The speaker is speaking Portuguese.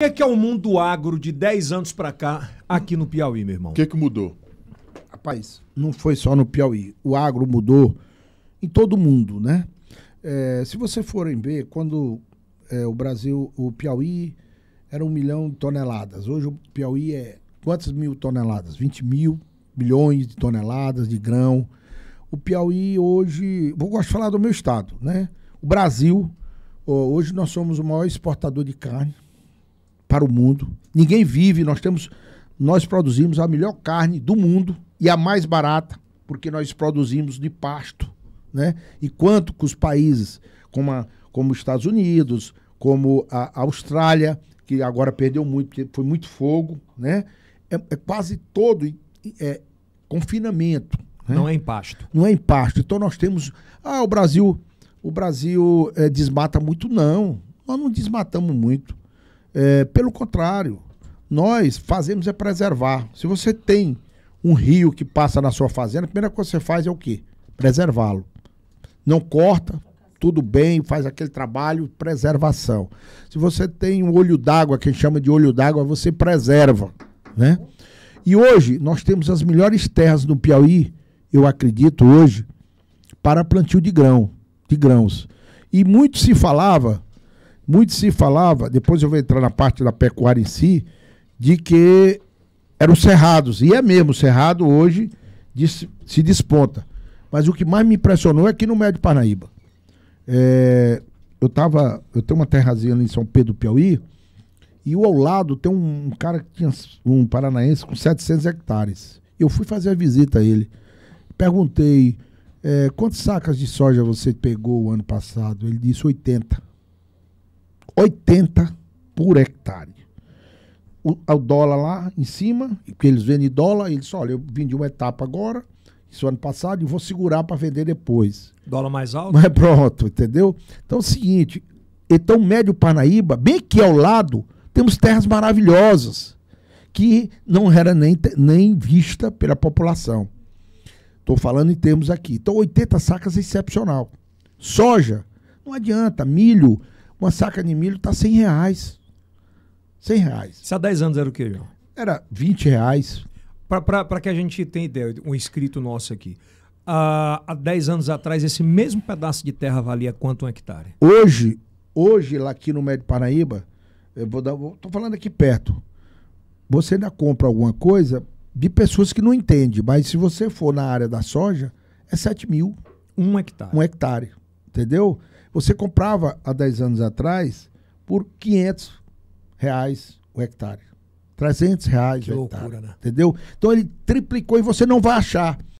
O que é, que é o mundo agro de 10 anos para cá aqui no Piauí, meu irmão? O que, que mudou? Rapaz, não foi só no Piauí. O agro mudou em todo o mundo, né? É, se vocês forem ver, quando é, o Brasil, o Piauí era um milhão de toneladas. Hoje o Piauí é quantas mil toneladas? 20 mil milhões de toneladas de grão. O Piauí hoje, vou gosto de falar do meu estado, né? O Brasil, hoje nós somos o maior exportador de carne para o mundo. Ninguém vive, nós temos nós produzimos a melhor carne do mundo e a mais barata, porque nós produzimos de pasto, né? Enquanto que os países como, a, como os Estados Unidos, como a Austrália, que agora perdeu muito, porque foi muito fogo, né? É, é quase todo é, confinamento. Né? Não é em pasto. Não é em pasto. Então nós temos. Ah, o Brasil, o Brasil é, desmata muito, não. Nós não desmatamos muito. É, pelo contrário, nós fazemos é preservar. Se você tem um rio que passa na sua fazenda, a primeira coisa que você faz é o quê? Preservá-lo. Não corta, tudo bem, faz aquele trabalho, preservação. Se você tem um olho d'água, que a gente chama de olho d'água, você preserva, né? E hoje nós temos as melhores terras do Piauí, eu acredito hoje, para plantio de grão, de grãos. E muito se falava muito se falava, depois eu vou entrar na parte da pecuária em si, de que eram cerrados. E é mesmo, cerrado hoje diz, se desponta. Mas o que mais me impressionou é aqui no Médio Parnaíba. É, eu tava. Eu tenho uma terrazinha ali em São Pedro do Piauí, e ao lado tem um, um cara que tinha um paranaense com 700 hectares. Eu fui fazer a visita a ele. Perguntei. É, quantas sacas de soja você pegou o ano passado? Ele disse 80. 80 por hectare. O, o dólar lá em cima, porque eles vendem dólar, eles olha, eu vendi uma etapa agora, isso ano passado, e vou segurar para vender depois. Dólar mais alto? Mas pronto, entendeu? Então é o seguinte, então Médio Parnaíba, bem aqui ao lado, temos terras maravilhosas, que não era nem, nem vista pela população. Estou falando em termos aqui. Então 80 sacas é excepcional. Soja, não adianta, milho, uma saca de milho tá 100 reais. 100 reais. Se há 10 anos era o quê, João? Era 20 reais. Para que a gente tenha ideia, um inscrito nosso aqui. Ah, há 10 anos atrás, esse mesmo pedaço de terra valia quanto um hectare? Hoje, hoje lá aqui no Médio Paraíba, eu vou dar, vou, tô falando aqui perto. Você ainda compra alguma coisa de pessoas que não entendem, mas se você for na área da soja, é 7 mil. Um hectare. Um hectare, entendeu? Você comprava há 10 anos atrás por 500 reais o hectare. 300 reais que o loucura, hectare. Né? Entendeu? Então ele triplicou e você não vai achar.